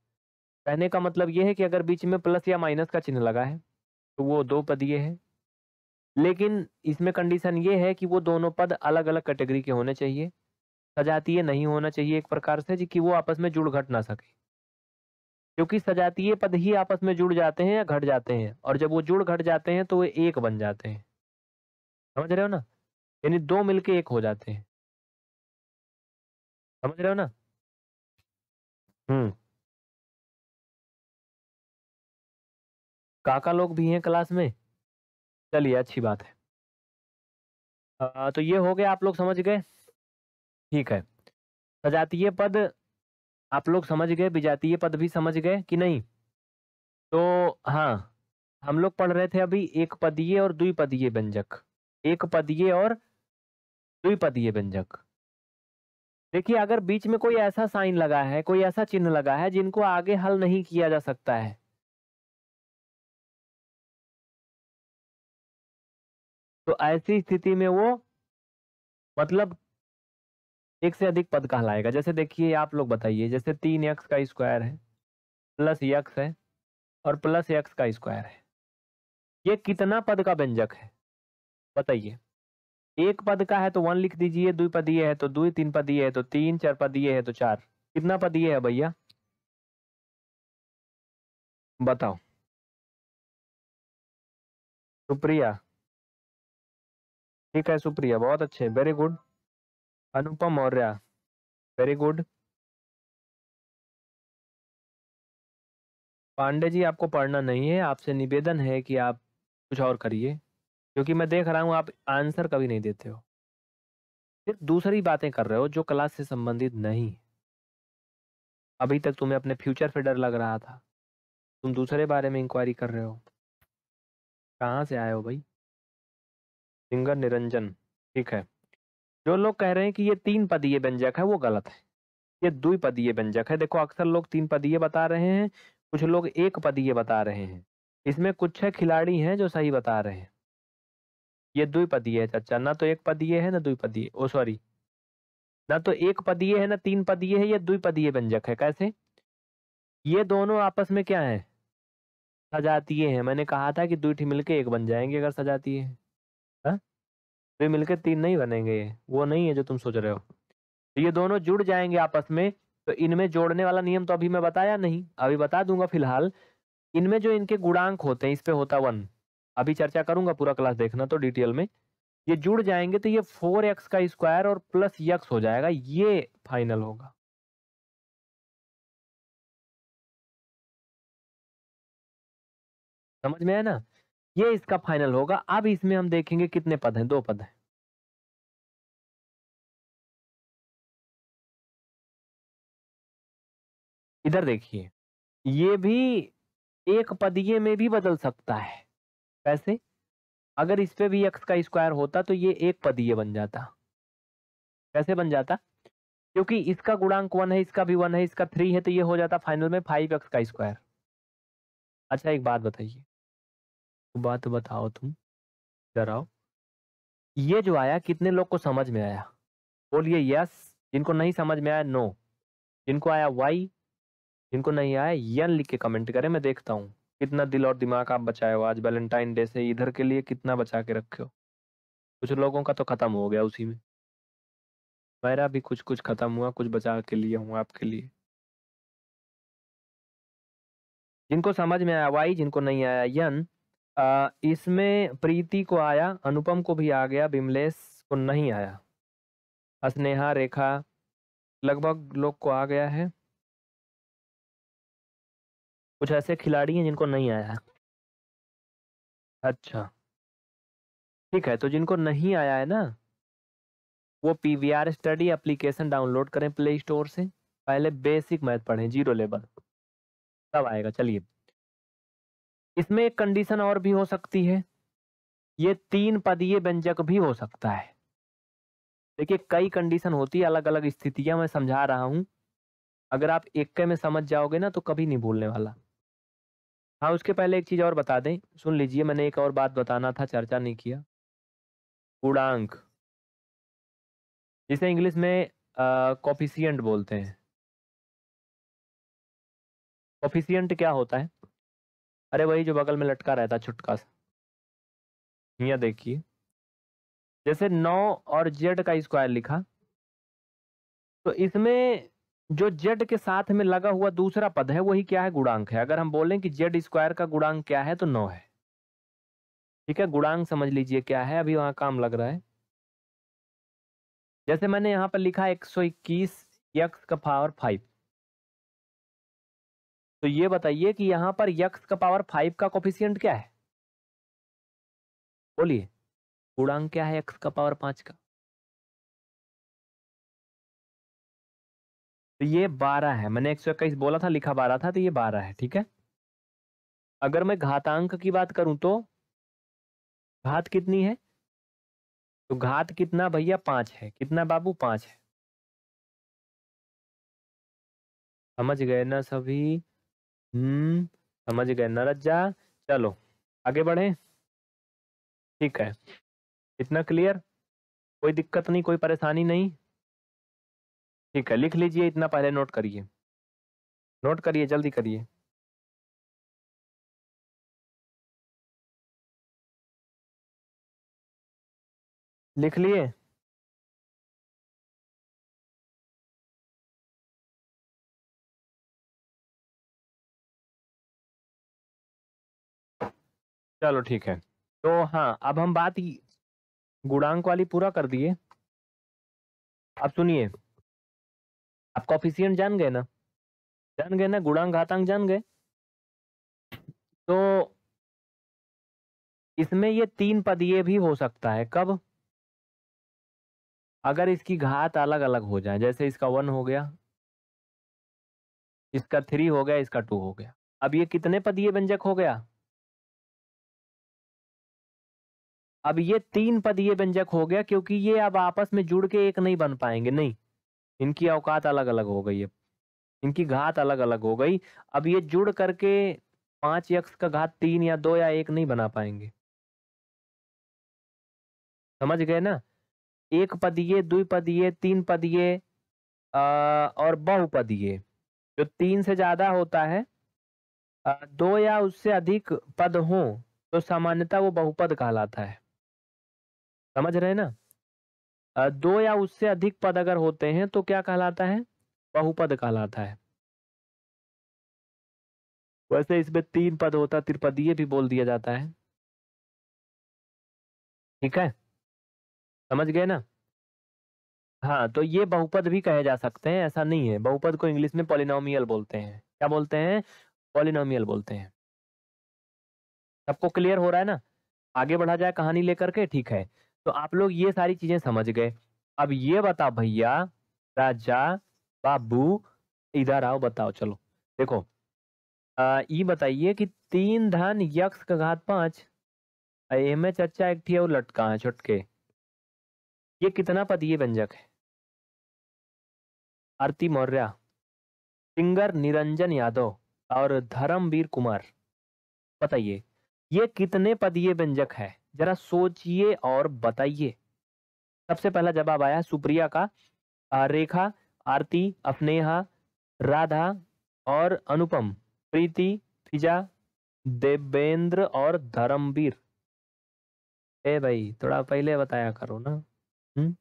कहने का मतलब ये है कि अगर बीच में प्लस या माइनस का चिन्ह लगा है तो वो दो पद ये है लेकिन इसमें कंडीशन ये है कि वो दोनों पद अलग अलग कैटेगरी के होने चाहिए सजातीय नहीं होना चाहिए एक प्रकार से कि वो आपस में जुड़ घट ना सके क्योंकि सजातीय पद ही आपस में जुड़ जाते हैं या घट जाते हैं और जब वो जुड़ घट जाते हैं तो वे एक बन जाते हैं समझ रहे हो ना यानी दो मिलके एक हो जाते हैं समझ रहे हो ना हम्म काका लोग भी हैं क्लास में चलिए अच्छी बात है आ, तो ये हो गया आप लोग समझ गए ठीक है सजातीय पद आप लोग समझ गए विजातीय पद भी समझ गए कि नहीं तो हाँ हम लोग पढ़ रहे थे अभी एक पदीय और द्विपदीय व्यंजक एक पदीय और द्विपदीय व्यंजक देखिए अगर बीच में कोई ऐसा साइन लगा है कोई ऐसा चिन्ह लगा है जिनको आगे हल नहीं किया जा सकता है तो ऐसी स्थिति में वो मतलब एक से अधिक पद कहलाएगा जैसे देखिए आप लोग बताइए जैसे तीन एक्स का स्क्वायर है प्लस एक्स है और प्लस एक्स का स्क्वायर है ये कितना पद का व्यंजक है बताइए एक पद का है तो वन लिख दीजिए दो पद ये है तो दो तीन पद ये है तो तीन चार पद ये है तो चार कितना पद ये है भैया बताओ सुप्रिया ठीक है सुप्रिया बहुत अच्छे very good Anupam Maurya very good Pandey ji आपको पढ़ना नहीं है आपसे निवेदन है कि आप कुछ और करिए क्योंकि मैं देख रहा हूँ आप आंसर कभी नहीं देते हो फिर दूसरी बातें कर रहे हो जो क्लास से संबंधित नहीं अभी तक तुम्हें अपने फ्यूचर पे डर लग रहा था तुम दूसरे बारे में इंक्वायरी कर रहे हो कहाँ से आए हो भाई सिंगर निरंजन ठीक है जो लोग कह रहे हैं कि ये तीन पदीय व्यंजक है वो गलत है ये दुई पदीय व्यंजक है देखो अक्सर लोग तीन पदीय बता रहे हैं कुछ लोग एक पदीय बता रहे हैं इसमें कुछ छह खिलाड़ी हैं जो सही बता रहे हैं ये पदीय है चाचा ना तो एक पदीय है ना दुई पदीय ओ सॉरी ना तो एक पदीय है ना तीन पदीय है ये पदीय व्यंजक है कैसे ये दोनों आपस में क्या है सजातीय है मैंने कहा था कि द्विठी मिलके एक बन जाएंगे अगर सजातीय है वे मिलकर तीन नहीं बनेंगे वो नहीं है जो तुम सोच रहे हो तो ये दोनों जुड़ जाएंगे आपस में तो इनमें जोड़ने वाला नियम तो अभी मैं बताया नहीं अभी बता दूंगा फिलहाल इनमें जो इनके गुणांक होते हैं इस पे होता वन अभी चर्चा करूंगा पूरा क्लास देखना तो डिटेल में ये जुड़ जाएंगे तो ये फोर एक्स का स्क्वायर और प्लस यक्स हो जाएगा ये फाइनल होगा समझ में है ना ये इसका फाइनल होगा अब इसमें हम देखेंगे कितने पद हैं दो पद हैं इधर देखिए ये भी एक पदीय में भी बदल सकता है कैसे अगर इस पे भी एक्स का स्क्वायर होता तो ये एक पदीय बन जाता कैसे बन जाता क्योंकि इसका गुणांक वन है इसका भी वन है इसका थ्री है तो ये हो जाता फाइनल में फाइव एक्स का स्क्वायर अच्छा एक बात बताइए बात बताओ तुम डराओ ये जो आया कितने लोग को समझ में आया बोलिए यस जिनको नहीं समझ में आया नो जिनको आया वाई जिनको नहीं आया यन लिख के कमेंट करें मैं देखता हूँ कितना दिल और दिमाग आप बचाए हो आज वैलेंटाइन डे से इधर के लिए कितना बचा के रखे हो कुछ लोगों का तो खत्म हो गया उसी में मेरा भी कुछ कुछ खत्म हुआ कुछ बचा के लिए हूँ आपके लिए जिनको समझ में आया वाई जिनको नहीं आया यन इसमें प्रीति को आया अनुपम को भी आ गया विमलेश को नहीं आया स्नेहा रेखा लगभग लोग को आ गया है कुछ ऐसे खिलाड़ी हैं जिनको नहीं आया है अच्छा ठीक है तो जिनको नहीं आया है ना वो P V R study application download करें प्ले स्टोर से पहले बेसिक मैथ पढ़ें जीरो लेवल तब आएगा चलिए इसमें एक कंडीशन और भी हो सकती है ये तीन पदीय व्यंजक भी हो सकता है देखिए कई कंडीशन होती है अलग अलग स्थितियां मैं समझा रहा हूं अगर आप एक में समझ जाओगे ना तो कभी नहीं भूलने वाला हाँ उसके पहले एक चीज़ और बता दें सुन लीजिए मैंने एक और बात बताना था चर्चा नहीं किया गुणांक जिसे इंग्लिश में कॉफिशियंट बोलते हैं कॉफिशियंट क्या होता है अरे वही जो बगल में लटका रहता छुटका यह देखिए जैसे नौ और जेड का स्क्वायर लिखा तो इसमें जो जेड के साथ में लगा हुआ दूसरा पद है वही क्या है गुणांक है अगर हम बोलें कि जेड स्क्वायर का गुणांक क्या है तो नौ है ठीक है गुणांक समझ लीजिए क्या है अभी वहां काम लग रहा है जैसे मैंने यहाँ पर लिखा एक सौ इक्कीस का पावर फाइव तो ये बताइए कि यहां पर यक्स का पावर फाइव का कोफिशियंट क्या है बोलिए पूर्णांक क्या है यक्स का पावर पांच का तो ये बारह है मैंने एक सौ इक्कीस बोला था लिखा बारह था तो ये बारह है ठीक है अगर मैं घातांक की बात करूं तो घात कितनी है तो घात कितना भैया पांच है कितना बाबू पांच है समझ गए ना सभी हम्म समझ गए जा चलो आगे बढ़े ठीक है इतना क्लियर कोई दिक्कत नहीं कोई परेशानी नहीं ठीक है लिख लीजिए इतना पहले नोट करिए नोट करिए जल्दी करिए लिख लिए चलो ठीक है तो हाँ अब हम बात गुणांक वाली पूरा कर दिए अब सुनिए आप कॉफिशियंट जान गए ना जान गए ना गुणांक घातांक जान गए तो इसमें ये तीन ये भी हो सकता है कब अगर इसकी घात अलग अलग हो जाए जैसे इसका वन हो गया इसका थ्री हो गया इसका टू हो गया अब ये कितने पदीय व्यंजक हो गया अब ये तीन पद ये व्यंजक हो गया क्योंकि ये अब आपस में जुड़ के एक नहीं बन पाएंगे नहीं इनकी अवकात अलग अलग हो गई अब इनकी घात अलग अलग हो गई अब ये जुड़ करके पांच यक्ष का घात तीन या दो या एक नहीं बना पाएंगे समझ गए ना एक पदीय दुई पदीय तीन पदीय और बहुपदीय जो तीन से ज्यादा होता है दो या उससे अधिक पद हों तो सामान्यता वो बहुपद कहलाता है समझ रहे ना दो या उससे अधिक पद अगर होते हैं तो क्या कहलाता है बहुपद कहलाता है वैसे इसमें तीन पद होता त्रिपदीय भी बोल दिया जाता है ठीक है समझ गए ना हाँ तो ये बहुपद भी कहे जा सकते हैं ऐसा नहीं है बहुपद को इंग्लिश में पॉलिनोमियल बोलते हैं क्या बोलते हैं पॉलिनोमियल बोलते हैं सबको क्लियर हो रहा है ना आगे बढ़ा जाए कहानी लेकर के ठीक है तो आप लोग ये सारी चीजें समझ गए अब ये बताओ भैया राजा बाबू इधर आओ बताओ चलो देखो ये बताइए कि तीन धन यक्ष का घात पांच में चर्चा एक थी और लटका है छुटके ये कितना पदीय व्यंजक है आरती मौर्य सिंगर निरंजन यादव और धर्मवीर कुमार बताइए ये कितने पदीय व्यंजक है जरा सोचिए और बताइए सबसे पहला जवाब आया सुप्रिया का रेखा आरती अपनेहा राधा और अनुपम प्रीति फिजा देवेंद्र और धर्मवीर ए भाई थोड़ा पहले बताया करो ना हुँ?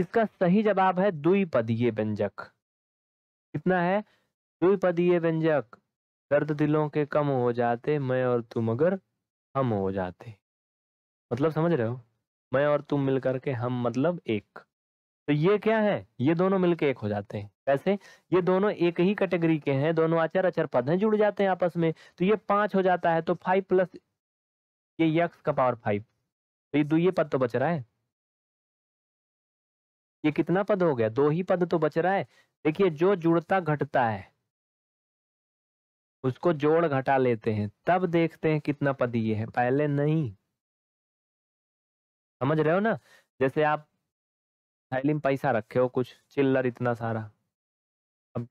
इसका सही जवाब है द्विपदीय व्यंजक कितना है द्विपदीय व्यंजक दर्द दिलों के कम हो जाते मैं और तुम अगर हम हो जाते मतलब समझ रहे हो मैं और तुम मिलकर के हम मतलब एक तो ये क्या है ये दोनों मिलके एक हो जाते हैं कैसे ये दोनों एक ही कैटेगरी के हैं दोनों आचार आचार पद हैं जुड़ जाते हैं आपस में तो ये पांच हो जाता है तो फाइव प्लस ये यक्स का पावर फाइव तो ये दो ये पद तो बच रहा है ये कितना पद हो गया दो ही पद तो बच रहा है देखिए जो जुड़ता घटता है उसको जोड़ घटा लेते हैं तब देखते हैं कितना ये है पहले नहीं समझ रहे हो ना जैसे आप थैली में पैसा रखे हो कुछ चिल्लर इतना सारा अब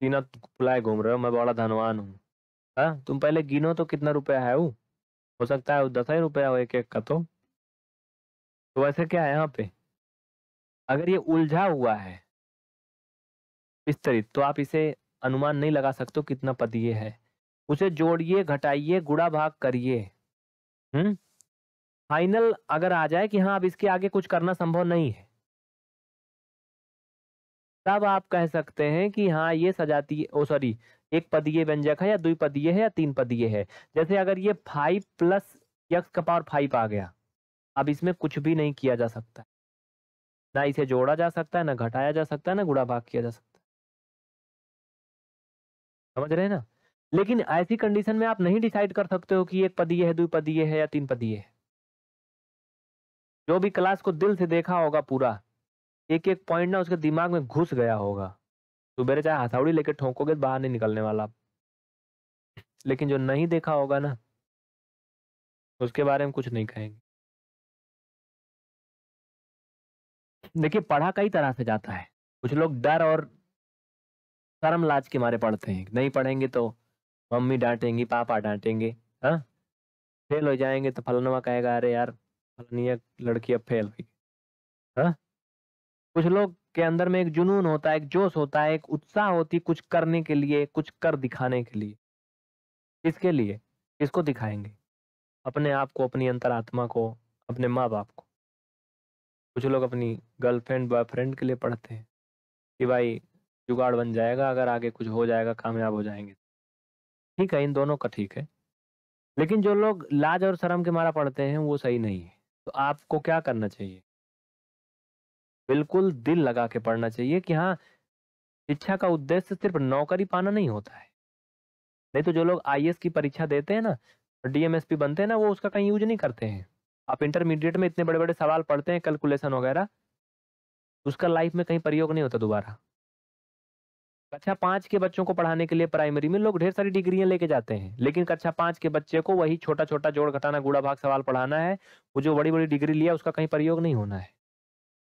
तीनों फुलाए घूम रहे हो मैं बड़ा धनवान हूँ हाँ तुम पहले गिनो तो कितना रुपया है वो हो सकता है दस ही रुपया हो एक एक का तो तो वैसे क्या है यहाँ पे अगर ये उलझा हुआ है विस्तरित तो आप इसे अनुमान नहीं लगा सकते हो कितना पद ये है उसे जोड़िए घटाइए गुड़ा भाग करिए हम्म फाइनल अगर आ जाए कि हाँ अब इसके आगे कुछ करना संभव नहीं है तब आप कह सकते हैं कि हाँ ये सजातीय ओ सॉरी एक पदीय व्यंजक है या दुई पदीय है या तीन पदीय है जैसे अगर ये फाइव प्लस यक्स का पावर फाइव आ गया अब इसमें कुछ भी नहीं किया जा सकता ना इसे जोड़ा जा सकता है ना घटाया जा सकता है ना गुड़ा भाग किया जा सकता है समझ रहे हैं ना लेकिन ऐसी कंडीशन में आप नहीं डिसाइड कर सकते हो कि एक पद ये है दो पद ये है या तीन पद ये है जो भी क्लास को दिल से देखा होगा पूरा एक एक पॉइंट ना उसके दिमाग में घुस गया होगा सुबेरे चाहे हथौड़ी लेके ठोंकोगे बाहर नहीं निकलने वाला लेकिन जो नहीं देखा होगा ना उसके बारे में कुछ नहीं कहेंगे देखिए पढ़ा कई तरह से जाता है कुछ लोग डर और शर्म लाज के मारे पढ़ते हैं नहीं पढ़ेंगे तो मम्मी डांटेंगी पापा डांटेंगे हाँ फेल हो जाएंगे तो फलनवा कहेगा अरे यार फलनिया लड़की अब फेल हुई हाँ कुछ लोग के अंदर में एक जुनून होता है एक जोश होता है एक उत्साह होती है कुछ करने के लिए कुछ कर दिखाने के लिए किसके लिए किसको दिखाएंगे अपने आप को अपनी अंतरात्मा को अपने माँ बाप को कुछ लोग अपनी गर्लफ्रेंड बॉयफ्रेंड के लिए पढ़ते हैं कि भाई जुगाड़ बन जाएगा अगर आगे कुछ हो जाएगा कामयाब हो जाएंगे ठीक है इन दोनों का ठीक है लेकिन जो लोग लाज और शर्म के मारा पढ़ते हैं वो सही नहीं है तो आपको क्या करना चाहिए बिल्कुल दिल लगा के पढ़ना चाहिए कि हाँ शिक्षा का उद्देश्य सिर्फ नौकरी पाना नहीं होता है नहीं तो जो लोग आई की परीक्षा देते हैं ना डीएमएसपी बनते हैं ना वो उसका कहीं यूज नहीं करते हैं आप इंटरमीडिएट में इतने बड़े बड़े सवाल पढ़ते हैं कैलकुलेशन वगैरह उसका लाइफ में कहीं प्रयोग नहीं होता दोबारा कक्षा पांच के बच्चों को पढ़ाने के लिए प्राइमरी में लोग ढेर सारी डिग्रियां लेके जाते हैं लेकिन कक्षा पांच के बच्चे को वही छोटा छोटा जोड़ घटाना गुड़ा भाग सवाल पढ़ाना है वो जो बड़ी बड़ी डिग्री लिया उसका कहीं प्रयोग नहीं होना है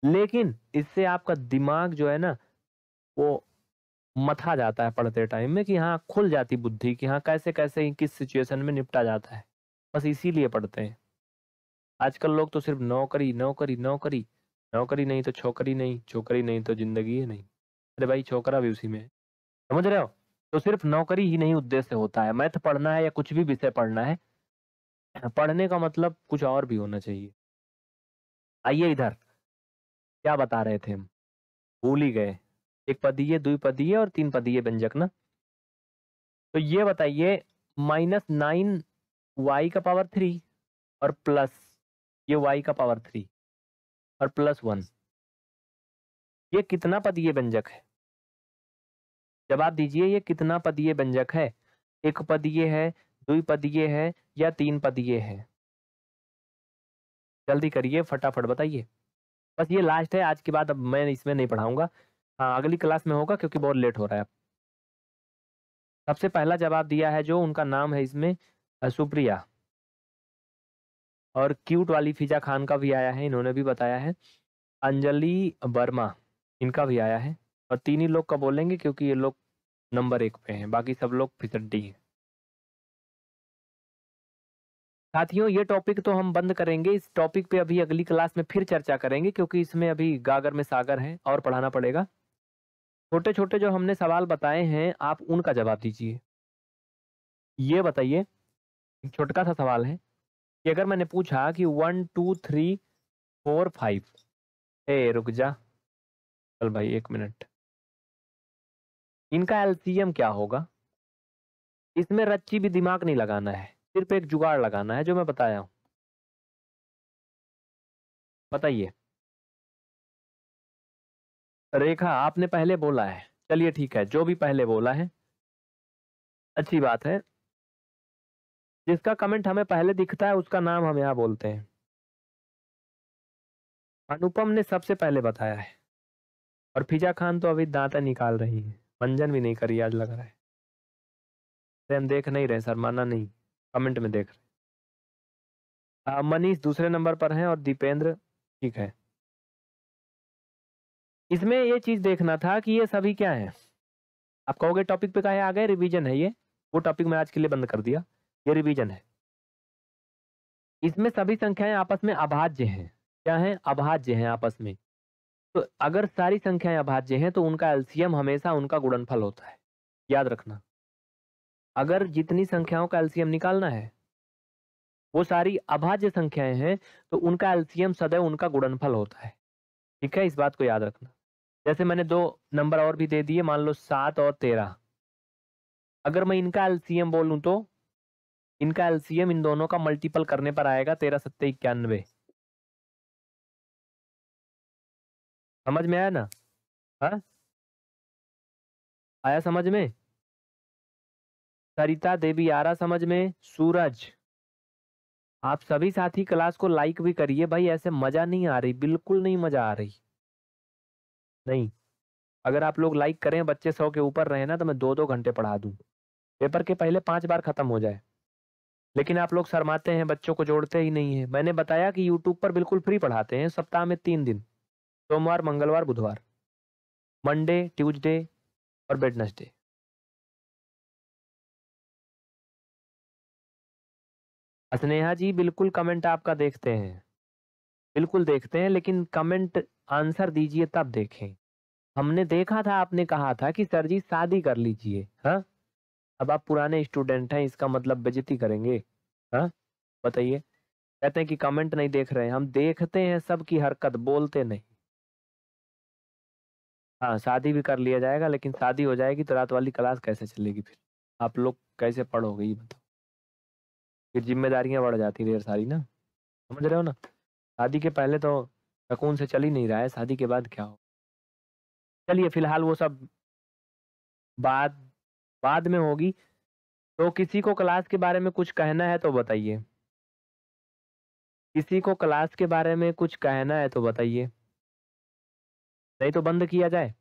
लेकिन इससे आपका दिमाग जो है ना वो मथा जाता है पढ़ते टाइम में कि हाँ खुल जाती बुद्धि कि हाँ कैसे कैसे किस सिचुएशन में निपटा जाता है बस इसीलिए पढ़ते हैं आजकल लोग तो सिर्फ नौकरी नौकरी नौकरी नौकरी नहीं तो छोकरी नहीं छोकरी नहीं तो जिंदगी ही नहीं अरे भाई छोकरा भी उसी में समझ रहे हो तो सिर्फ नौकरी ही नहीं उद्देश्य होता है मैथ पढ़ना है या कुछ भी विषय पढ़ना है पढ़ने का मतलब कुछ और भी होना चाहिए आइए इधर क्या बता रहे थे हम भूल ही गए एक पदीय द्विपदीय और तीन पदीय व्यंजक ना तो ये बताइए माइनस नाइन वाई का पावर थ्री और प्लस ये वाई का पावर थ्री और प्लस वन ये कितना पदीय व्यंजक है जवाब दीजिए ये कितना पदीय व्यंजक है एक पदीय है पदीय है या तीन पदीय है जल्दी करिए फटाफट बताइए बस ये लास्ट है आज के बाद अब मैं इसमें नहीं पढ़ाऊंगा हाँ अगली क्लास में होगा क्योंकि बहुत लेट हो रहा है सबसे पहला जवाब दिया है जो उनका नाम है इसमें सुप्रिया और क्यूट वाली फिजा खान का भी आया है इन्होंने भी बताया है अंजलि वर्मा इनका भी आया है और तीन ही लोग का बोलेंगे क्योंकि ये लोग नंबर एक पे हैं बाकी सब लोग डी हैं साथियों ये टॉपिक तो हम बंद करेंगे इस टॉपिक पे अभी अगली क्लास में फिर चर्चा करेंगे क्योंकि इसमें अभी गागर में सागर है और पढ़ाना पड़ेगा छोटे छोटे जो हमने सवाल बताए हैं आप उनका जवाब दीजिए ये बताइए छोटका सा सवाल है कि अगर मैंने पूछा कि one two three four five ए रुक जा चल भाई एक मिनट इनका एल्सीयम क्या होगा इसमें रच्ची भी दिमाग नहीं लगाना है सिर्फ एक जुगाड़ लगाना है जो मैं बताया हूं बताइए रेखा आपने पहले बोला है चलिए ठीक है जो भी पहले बोला है अच्छी बात है जिसका कमेंट हमें पहले दिखता है उसका नाम हम यहां बोलते हैं अनुपम ने सबसे पहले बताया है और फिजा खान तो अभी दांता निकाल रही है मंजन भी नहीं करी आज लग रहा है हम देख नहीं रहे सर माना नहीं कमेंट में देख रहे मनीष दूसरे नंबर पर हैं और दीपेंद्र ठीक है इसमें ये चीज देखना था कि ये सभी क्या है आप कहोगे टॉपिक पे काहे आ गए रिवीजन है ये वो टॉपिक मैं आज के लिए बंद कर दिया ये रिवीजन है इसमें सभी संख्याएं आपस में अभाज्य हैं क्या हैं अभाज्य हैं आपस में तो अगर सारी संख्याएं अभाज्य हैं तो उनका एल्सियम हमेशा उनका गुणनफल होता है याद रखना अगर जितनी संख्याओं का एल्सियम निकालना है वो सारी अभाज्य संख्याएं हैं तो उनका एल्सियम सदैव उनका गुणनफल होता है ठीक है इस बात को याद रखना जैसे मैंने दो नंबर और भी दे दिए मान लो सात और तेरह अगर मैं इनका एल्सियम बोलूँ तो इनका एल्सियम इन दोनों का मल्टीपल करने पर आएगा तेरह सत्तर इक्यानवे समझ में आया ना हा? आया समझ में सरिता देवी आ रहा समझ में सूरज आप सभी साथी क्लास को लाइक भी करिए भाई ऐसे मजा नहीं आ रही बिल्कुल नहीं मजा आ रही नहीं अगर आप लोग लाइक करें बच्चे सौ के ऊपर रहे ना तो मैं दो दो घंटे पढ़ा दूँ पेपर के पहले पांच बार खत्म हो जाए लेकिन आप लोग शर्माते हैं बच्चों को जोड़ते ही नहीं है मैंने बताया कि यूट्यूब पर बिल्कुल फ्री पढ़ाते हैं सप्ताह में तीन दिन सोमवार मंगलवार बुधवार मंडे ट्यूजडे और वेडनेसडे स्नेहा जी बिल्कुल कमेंट आपका देखते हैं बिल्कुल देखते हैं लेकिन कमेंट आंसर दीजिए तब देखें हमने देखा था आपने कहा था कि सर जी शादी कर लीजिए हाँ अब आप पुराने स्टूडेंट हैं इसका मतलब बेजती करेंगे हाँ बताइए कहते हैं कि कमेंट नहीं देख रहे हैं हम देखते हैं सबकी हरकत बोलते नहीं हाँ, शादी भी कर लिया जाएगा लेकिन शादी हो जाएगी तो रात वाली क्लास कैसे चलेगी फिर आप लोग कैसे पढ़ोगे ये बताओ फिर जिम्मेदारियाँ बढ़ जाती ढेर सारी ना समझ रहे हो ना शादी के पहले तो सकून से चल ही नहीं रहा है शादी के बाद क्या हो चलिए फिलहाल वो सब बाद बाद में होगी तो किसी को क्लास के बारे में कुछ कहना है तो बताइए किसी को क्लास के बारे में कुछ कहना है तो बताइए नहीं तो बंद किया जाए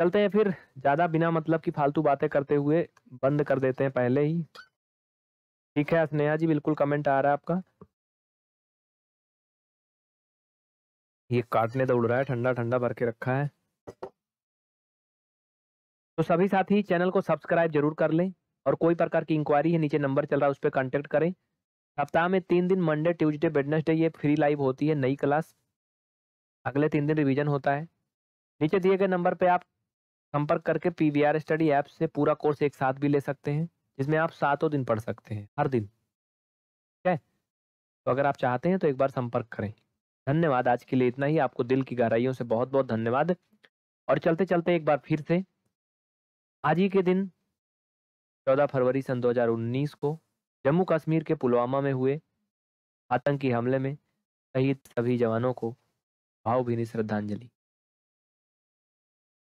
चलते हैं फिर ज़्यादा बिना मतलब की फालतू बातें करते हुए बंद कर देते हैं पहले ही ठीक है स्नेहा जी बिल्कुल कमेंट आ रहा है आपका ये काटने दौड़ रहा है ठंडा ठंडा भर के रखा है तो सभी साथी चैनल को सब्सक्राइब जरूर कर लें और कोई प्रकार की इंक्वायरी है नीचे नंबर चल रहा है उस पर कॉन्टेक्ट करें सप्ताह में तीन दिन मंडे ट्यूजडे वेडनेसडे ये फ्री लाइव होती है नई क्लास अगले तीन दिन रिवीजन होता है नीचे दिए गए नंबर पर आप संपर्क करके पी स्टडी ऐप से पूरा कोर्स एक साथ भी ले सकते हैं जिसमें आप सातों दिन पढ़ सकते हैं हर दिन ठीक है तो अगर आप चाहते हैं तो एक बार संपर्क करें धन्यवाद आज के लिए इतना ही आपको दिल की गहराइयों से बहुत बहुत धन्यवाद और चलते चलते एक बार फिर से आज ही के दिन 14 फरवरी सन 2019 को जम्मू कश्मीर के पुलवामा में हुए आतंकी हमले में शहीद सभी जवानों को भावभीनी श्रद्धांजलि